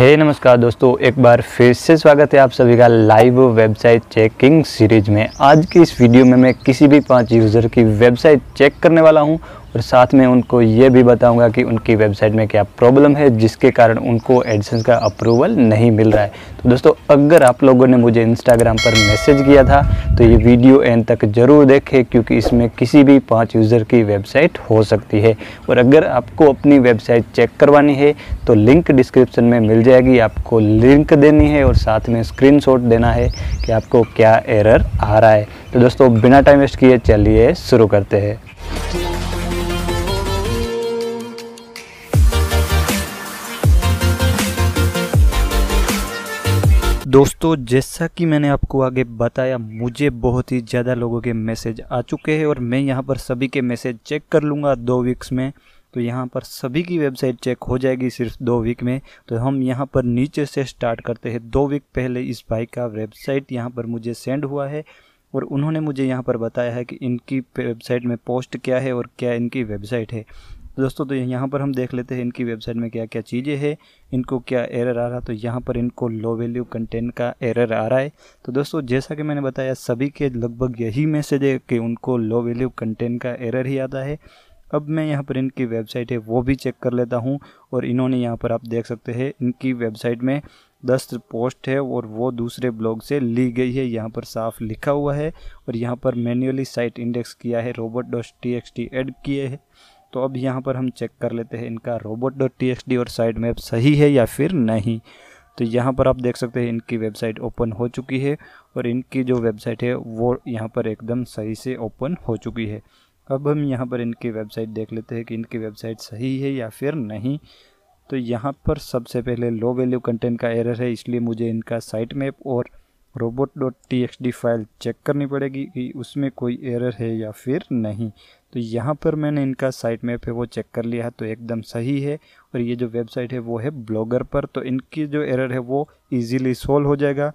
हे नमस्कार दोस्तों एक बार फिर से स्वागत है आप सभी का लाइव वेबसाइट चेकिंग सीरीज में आज की इस वीडियो में मैं किसी भी पांच यूज़र की वेबसाइट चेक करने वाला हूं और साथ में उनको ये भी बताऊंगा कि उनकी वेबसाइट में क्या प्रॉब्लम है जिसके कारण उनको एडसेंस का अप्रूवल नहीं मिल रहा है तो दोस्तों अगर आप लोगों ने मुझे इंस्टाग्राम पर मैसेज किया था तो ये वीडियो एंड तक ज़रूर देखें क्योंकि इसमें किसी भी पाँच यूज़र की वेबसाइट हो सकती है और अगर आपको अपनी वेबसाइट चेक करवानी है तो लिंक डिस्क्रिप्शन में मिल जाएगी आपको लिंक देनी है और साथ में स्क्रीन देना है कि आपको क्या एरर आ रहा है तो दोस्तों बिना टाइम वेस्ट किए चलिए शुरू करते हैं दोस्तों जैसा कि मैंने आपको आगे बताया मुझे बहुत ही ज़्यादा लोगों के मैसेज आ चुके हैं और मैं यहाँ पर सभी के मैसेज चेक कर लूँगा दो वीक्स में तो यहाँ पर सभी की वेबसाइट चेक हो जाएगी सिर्फ दो वीक में तो हम यहाँ पर नीचे से स्टार्ट करते हैं दो वीक पहले इस बाइक का वेबसाइट यहाँ पर मुझे सेंड हुआ है और उन्होंने मुझे यहाँ पर बताया है कि इनकी वेबसाइट में पोस्ट क्या है और क्या इनकी वेबसाइट है दोस्तों तो यहाँ पर हम देख लेते हैं इनकी वेबसाइट में क्या क्या चीज़ें हैं इनको क्या एरर आ रहा तो यहाँ पर इनको लो वैल्यू कंटेंट का एरर आ रहा है तो दोस्तों जैसा कि मैंने बताया सभी के लगभग यही मैसेज है कि उनको लो वैल्यू कंटेंट का एरर ही आता है अब मैं यहाँ पर इनकी वेबसाइट है वो भी चेक कर लेता हूँ और इन्होंने यहाँ पर आप देख सकते हैं इनकी वेबसाइट में दस पोस्ट है और वो दूसरे ब्लॉग से ली गई है यहाँ पर साफ लिखा हुआ है और यहाँ पर मैन्युअली साइट इंडेक्स किया है robot dot T X T add किए हैं तो अब यहाँ पर हम चेक कर लेते हैं इनका robot dot T X T और साइड मैप सही है या फिर नहीं तो यहाँ पर आप देख सकते हैं इनकी वेबसाइट ओपन हो चुकी है और इनकी जो वेबसाइट है वो यहाँ पर एकदम सही से ओपन हो चुकी है अब हम यहाँ पर इनकी वेबसाइट देख लेते हैं कि इनकी वेबसाइट सही है या फिर नहीं तो यहाँ पर सबसे पहले लो वैल्यू कंटेंट का एरर है इसलिए मुझे इनका साइट मैप और robot dot T X T file check करनी पड़ेगी कि उसमें कोई एरर है या फिर नहीं तो यहाँ पर मैंने इनका साइट मैप है वो चेक कर लिया है तो एकदम सही है और ये जो वेबसाइट है वो है ब्लॉगर पर तो इनकी जो एरर है वो इजीली सॉल्व हो जाएगा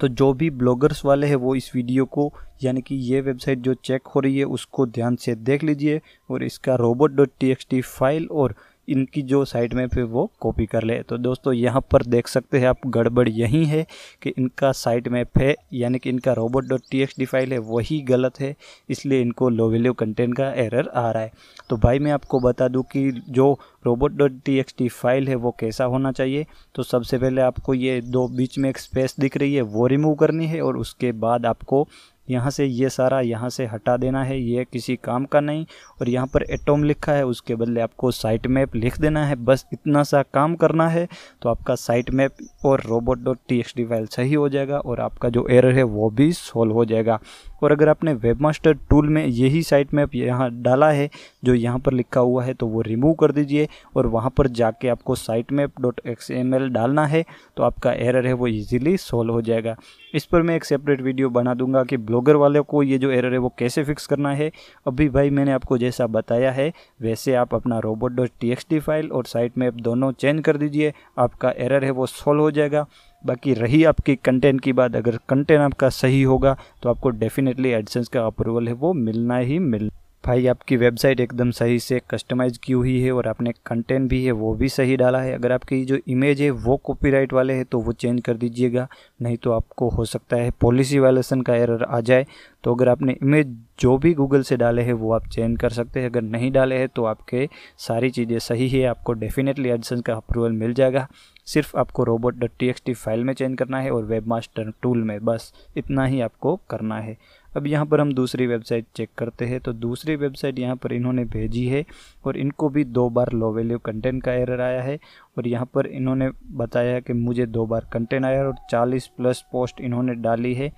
तो जो भी ब्लॉगर्स वाले हैं वो इस वीडियो को यानी कि ये वेबसाइट जो चेक हो रही है उसको ध्यान से देख लीजिए और इसका robot dot T X T file और इनकी जो साइड मैप है वो कॉपी कर ले तो दोस्तों यहाँ पर देख सकते हैं आप गड़बड़ यही है कि इनका साइड मैप है यानी कि इनका robot dot T X T file है वही गलत है इसलिए इनको लो वैल्यू कंटेंट का एरर आ रहा है तो भाई मैं आपको बता दूँ कि जो robot dot T X file है वो कैसा होना चाहिए तो सबसे पहले आपको ये दो बीच में एक स्पेस दिख रही है वो रिमूव करनी है और उसके बाद आपको यहाँ से ये सारा यहाँ से हटा देना है ये किसी काम का नहीं और यहाँ पर एटोम लिखा है उसके बदले आपको साइट मैप लिख देना है बस इतना सा काम करना है तो आपका साइट मैप और robot dot T X T file सही हो जाएगा और आपका जो एरर है वो भी सोल्व हो जाएगा और अगर आपने वेब मास्टर टूल में यही साइट मैप यहाँ डाला है जो यहाँ पर लिखा हुआ है तो वो रिमूव कर दीजिए और वहाँ पर जाके आपको site map dot X M L डालना है तो आपका एरर है वो ईजिली सोल्व हो जाएगा इस पर मैं एक सेपरेट वीडियो बना दूंगा कि ब्लॉगर वाले को ये जो एरर है वो कैसे फिक्स करना है अभी भाई मैंने आपको जैसा बताया है वैसे आप अपना रोबोट डॉट टी फाइल और साइट मैप दोनों चेंज कर दीजिए आपका एरर है वो सॉल्व हो जाएगा बाकी रही आपकी कंटेंट की बात अगर कंटेंट आपका सही होगा तो आपको डेफिनेटली एडसेंस का अप्रूवल है वो मिलना ही मिलना भाई आपकी वेबसाइट एकदम सही से कस्टमाइज़ की हुई है और आपने कंटेंट भी है वो भी सही डाला है अगर आपकी जो इमेज है वो कॉपीराइट वाले हैं तो वो चेंज कर दीजिएगा नहीं तो आपको हो सकता है पॉलिसी वायलेशन का एरर आ जाए तो अगर आपने इमेज जो भी गूगल से डाले हैं वो आप चेंज कर सकते हैं अगर नहीं डाले हैं तो आपके सारी चीज़ें सही है आपको डेफिनेटली एडिशन का अप्रूवल मिल जाएगा सिर्फ आपको रोबोट डॉट टी फाइल में चेंज करना है और वेब मास्टर टूल में बस इतना ही आपको करना है अब यहाँ पर हम दूसरी वेबसाइट चेक करते हैं तो दूसरी वेबसाइट यहाँ पर इन्होंने भेजी है और इनको भी दो बार लो वैल्यू कंटेंट का एरर आया है और यहाँ पर इन्होंने बताया कि मुझे दो बार कंटेंट आया और चालीस प्लस पोस्ट इन्होंने डाली है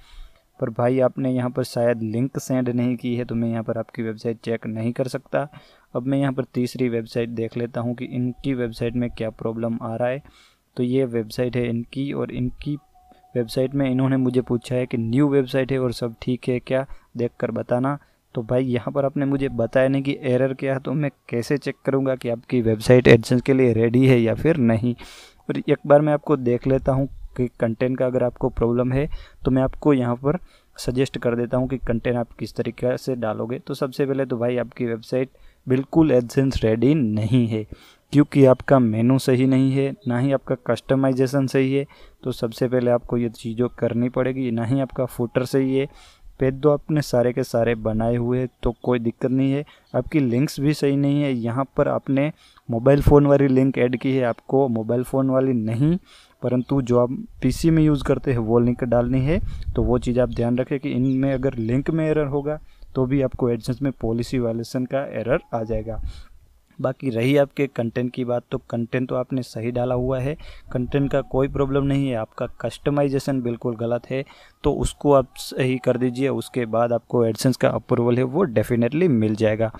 पर भाई आपने यहाँ पर शायद लिंक सेंड नहीं की है तो मैं यहाँ पर आपकी वेबसाइट चेक नहीं कर सकता अब मैं यहाँ पर तीसरी वेबसाइट देख लेता हूँ कि इनकी वेबसाइट में क्या प्रॉब्लम आ रहा है तो ये वेबसाइट है इनकी और इनकी वेबसाइट में इन्होंने मुझे पूछा है कि न्यू वेबसाइट है और सब ठीक है क्या देख कर बताना तो भाई यहाँ पर आपने मुझे बताया नहीं कि एरर क्या है तो मैं कैसे चेक करूँगा कि आपकी वेबसाइट एडसेंस के लिए रेडी है या फिर नहीं और एक बार मैं आपको देख लेता हूँ कि कंटेंट का अगर आपको प्रॉब्लम है तो मैं आपको यहाँ पर सजेस्ट कर देता हूँ कि कंटेंट आप किस तरीके से डालोगे तो सबसे पहले तो भाई आपकी वेबसाइट बिल्कुल एडसेंस रेडी नहीं है क्योंकि आपका मेनू सही नहीं है ना ही आपका कस्टमाइजेशन सही है तो सबसे पहले आपको ये चीज़ों करनी पड़ेगी ना ही आपका फूटर सही है पेज दो तो आपने सारे के सारे बनाए हुए हैं तो कोई दिक्कत नहीं है आपकी लिंक्स भी सही नहीं है यहाँ पर आपने मोबाइल फ़ोन वाली लिंक ऐड की है आपको मोबाइल फ़ोन वाली नहीं परंतु जो आप पीसी में यूज़ करते हैं वो लिंक डालनी है तो वो चीज़ आप ध्यान रखें कि इनमें अगर लिंक में एरर होगा तो भी आपको एडजस्ट में पॉलिसी वायलेशन का एरर आ जाएगा बाकी रही आपके कंटेंट की बात तो कंटेंट तो आपने सही डाला हुआ है कंटेंट का कोई प्रॉब्लम नहीं है आपका कस्टमाइजेशन बिल्कुल गलत है तो उसको आप सही कर दीजिए उसके बाद आपको एडसेंस का अप्रूवल है वो डेफिनेटली मिल जाएगा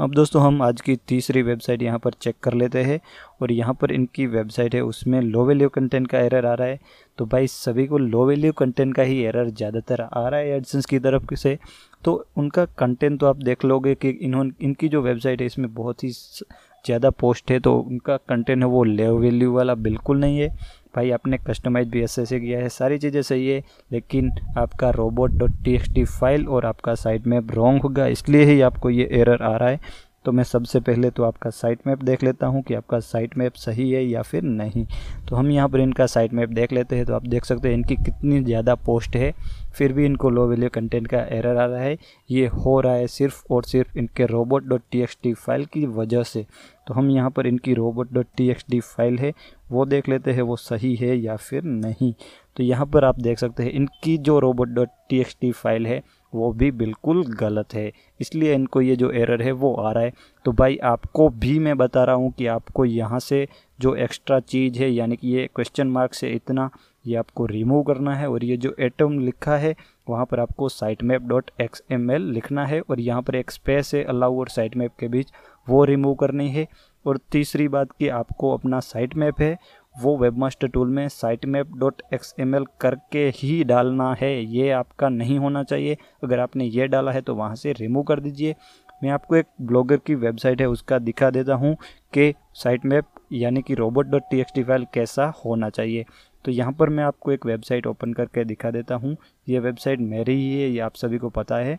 अब दोस्तों हम आज की तीसरी वेबसाइट यहाँ पर चेक कर लेते हैं और यहाँ पर इनकी वेबसाइट है उसमें लो वैल्यू कंटेंट का एरर आ रहा है तो भाई सभी को लो वैल्यू कंटेंट का ही एरर ज़्यादातर आ रहा है एडसेंस की तरफ से तो उनका कंटेंट तो आप देख लोगे कि इन्होंने इनकी जो वेबसाइट है इसमें बहुत ही ज़्यादा पोस्ट है तो उनका कंटेंट है वो ले वैल्यू वाला बिल्कुल नहीं है भाई आपने कस्टमाइज भी अच्छे से किया है सारी चीज़ें सही है लेकिन आपका रोबोट डॉट टी फाइल और आपका साइट मैप रॉन्ग होगा इसलिए ही आपको ये एरर आ रहा है तो मैं सबसे पहले तो आपका साइट मैप देख लेता हूँ कि आपका साइट मैप सही है या फिर नहीं तो हम यहाँ पर इनका साइट मैप देख लेते हैं तो आप देख सकते हैं इनकी कितनी ज़्यादा पोस्ट है फिर भी इनको लो वैल्यू कंटेंट का एरर आ रहा है ये हो रहा है सिर्फ और सिर्फ इनके robot dot T X T file की वजह से तो हम यहाँ पर इनकी robot dot T X T file है वो देख लेते हैं वो सही है या फिर नहीं तो यहाँ पर आप देख सकते हैं इनकी जो robot dot T X T file है वो भी बिल्कुल गलत है इसलिए इनको ये जो एरर है वो आ रहा है तो भाई आपको भी मैं बता रहा हूँ कि आपको यहाँ से जो एक्स्ट्रा चीज़ है यानी कि ये क्वेश्चन मार्क से इतना ये आपको रिमूव करना है और ये जो एटम लिखा है वहाँ पर आपको site map dot X M L लिखना है और यहाँ पर एक स्पेस है अलाउ और साइट मैप के बीच वो रिमूव करनी है और तीसरी बात कि आपको अपना साइट मैप है वो वेबमास्टर टूल में site map dot X M L करके ही डालना है ये आपका नहीं होना चाहिए अगर आपने ये डाला है तो वहाँ से रिमूव कर दीजिए मैं आपको एक ब्लॉगर की वेबसाइट है उसका दिखा देता हूँ कि साइट मैप यानी कि robot dot T X T file कैसा होना चाहिए तो यहाँ पर मैं आपको एक वेबसाइट ओपन करके दिखा देता हूँ ये वेबसाइट मेरी ही है ये आप सभी को पता है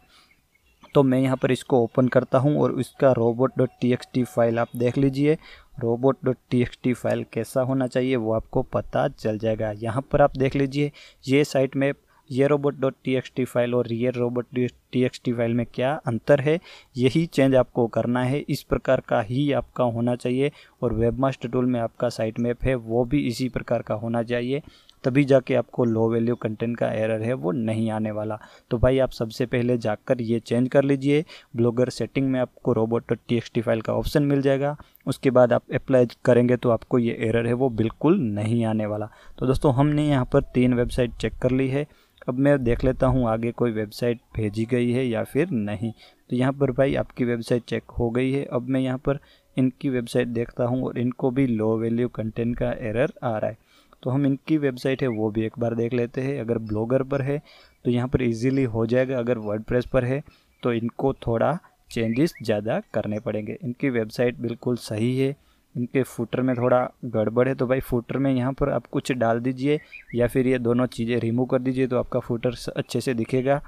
तो मैं यहाँ पर इसको ओपन करता हूँ और इसका robot dot T X T file आप देख लीजिए रोबोट डॉट टी फाइल कैसा होना चाहिए वो आपको पता चल जाएगा यहाँ पर आप देख लीजिए ये साइट में ये रोबोट डॉट टी फाइल और ये रोबोट टी फाइल में क्या अंतर है यही चेंज आपको करना है इस प्रकार का ही आपका होना चाहिए और वेबमास्टर टूल में आपका साइट मैप है वो भी इसी प्रकार का होना चाहिए तभी जाके आपको लो वैल्यू कंटेंट का एरर है वो नहीं आने वाला तो भाई आप सबसे पहले जाकर ये चेंज कर लीजिए ब्लॉगर सेटिंग में आपको रोबोट टी फाइल का ऑप्शन मिल जाएगा उसके बाद आप अप्लाई करेंगे तो आपको ये एरर है वो बिल्कुल नहीं आने वाला तो दोस्तों हमने यहाँ पर तीन वेबसाइट चेक कर ली है अब मैं देख लेता हूँ आगे कोई वेबसाइट भेजी गई है या फिर नहीं तो यहाँ पर भाई आपकी वेबसाइट चेक हो गई है अब मैं यहाँ पर इनकी वेबसाइट देखता हूँ और इनको भी लो वैल्यू कंटेंट का एरर आ रहा है तो हम इनकी वेबसाइट है वो भी एक बार देख लेते हैं अगर ब्लॉगर पर है तो यहाँ पर इजीली हो जाएगा अगर वर्डप्रेस पर है तो इनको थोड़ा चेंजेस ज़्यादा करने पड़ेंगे इनकी वेबसाइट बिल्कुल सही है इनके फूटर में थोड़ा गड़बड़ है तो भाई फूटर में यहाँ पर आप कुछ डाल दीजिए या फिर ये दोनों चीज़ें रिमूव कर दीजिए तो आपका फूटर अच्छे से दिखेगा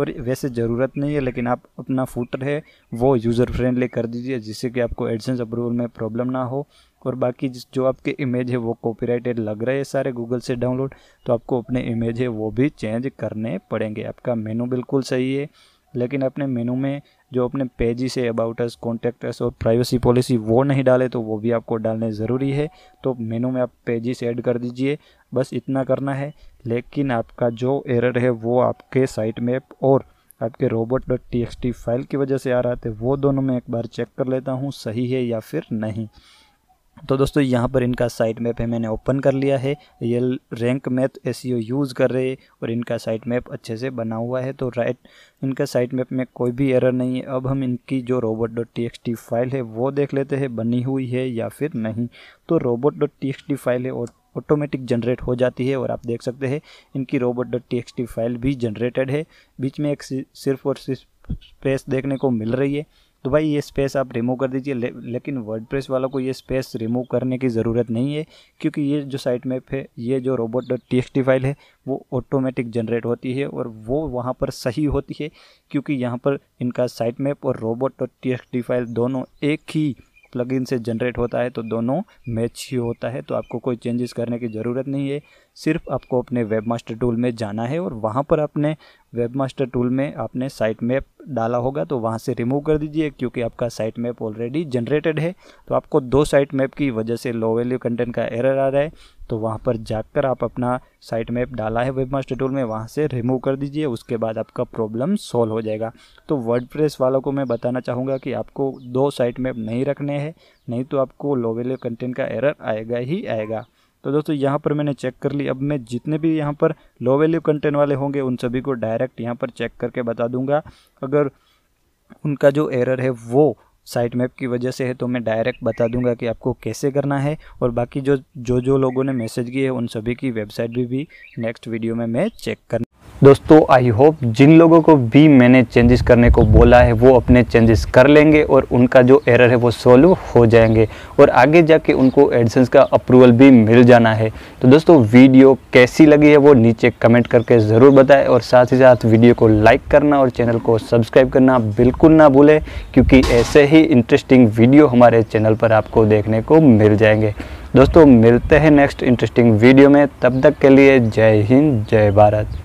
और वैसे ज़रूरत नहीं है लेकिन आप अपना फूटर है वो यूज़र फ्रेंडली कर दीजिए जिससे कि आपको एडसेंस अप्रूवल में प्रॉब्लम ना हो और बाकी जो आपके इमेज है वो कॉपीराइटेड लग रहे हैं सारे गूगल से डाउनलोड तो आपको अपने इमेज है वो भी चेंज करने पड़ेंगे आपका मेनू बिल्कुल सही है लेकिन अपने मेनू में जो अपने pages say about us contact us और प्राइवेसी पॉलिसी वो नहीं डाले तो वो भी आपको डालने ज़रूरी है तो मेनू में आप पेजिस ऐड कर दीजिए बस इतना करना है लेकिन आपका जो एरर है वो आपके साइट मैप और आपके रोबोट डॉट टी फाइल की वजह से आ रहा था तो वो दोनों में एक बार चेक कर लेता हूँ सही है या फिर नहीं तो दोस्तों यहाँ पर इनका साइट मैप है मैंने ओपन कर लिया है ये रैंक मैथ एस यूज़ कर रहे हैं और इनका साइट मैप अच्छे से बना हुआ है तो राइट इनका साइट मैप में कोई भी एरर नहीं है अब हम इनकी जो रोबोट डॉट टी फाइल है वो देख लेते हैं बनी हुई है या फिर नहीं तो रोबोट डॉट टी फाइल है और ऑटोमेटिक जनरेट हो जाती है और आप देख सकते हैं इनकी रोबोट डॉट टी फाइल भी जनरेटेड है बीच में एक सिर्फ और सिर्फ स्पेस देखने को मिल रही है तो भाई ये स्पेस आप रिमूव कर दीजिए ले, लेकिन वर्डप्रेस वालों को ये स्पेस रिमूव करने की ज़रूरत नहीं है क्योंकि ये जो साइट मैप है ये जो रोबोट डॉट टी फाइल है वो ऑटोमेटिक जनरेट होती है और वो वहाँ पर सही होती है क्योंकि यहाँ पर इनका साइट मैप और रोबोट डॉट टी फाइल दोनों एक ही प्लगइन से जनरेट होता है तो दोनों मैच ही होता है तो आपको कोई चेंजेस करने की ज़रूरत नहीं है सिर्फ आपको अपने वेब मास्टर टूल में जाना है और वहाँ पर अपने वेब मास्टर टूल में आपने साइट मैप डाला होगा तो वहाँ से रिमूव कर दीजिए क्योंकि आपका साइट मैप ऑलरेडी जनरेटेड है तो आपको दो साइट मैप की वजह से लो वैल्यू कंटेंट का एरर आ रहा है तो वहाँ पर जाकर आप अपना साइट मैप डाला है वेब मास्टर टूल में वहाँ से रिमूव कर दीजिए उसके बाद आपका प्रॉब्लम सॉल्व हो जाएगा तो वर्डप्रेस वालों को मैं बताना चाहूँगा कि आपको दो साइट मैप नहीं रखने हैं नहीं तो आपको लो वैल्यू कंटेंट का एरर आएगा ही आएगा तो दोस्तों यहाँ पर मैंने चेक कर ली अब मैं जितने भी यहाँ पर लो वैल्यू कंटेंट वाले होंगे उन सभी को डायरेक्ट यहाँ पर चेक करके बता दूंगा अगर उनका जो एरर है वो साइट मैप की वजह से है तो मैं डायरेक्ट बता दूंगा कि आपको कैसे करना है और बाकी जो जो जो लोगों ने मैसेज किए उन सभी की वेबसाइट भी भी नेक्स्ट वीडियो में मैं चेक कर दोस्तों आई होप जिन लोगों को भी मैंने चेंजेस करने को बोला है वो अपने चेंजेस कर लेंगे और उनका जो एरर है वो सॉल्व हो जाएंगे और आगे जाके उनको एडसेंस का अप्रूवल भी मिल जाना है तो दोस्तों वीडियो कैसी लगी है वो नीचे कमेंट करके ज़रूर बताएं और साथ ही साथ वीडियो को लाइक करना और चैनल को सब्सक्राइब करना बिल्कुल ना भूलें क्योंकि ऐसे ही ही इंटरेस्टिंग वीडियो हमारे चैनल पर आपको देखने को मिल जाएंगे दोस्तों मिलते हैं नेक्स्ट इंटरेस्टिंग वीडियो में तब तक के लिए जय हिंद जय भारत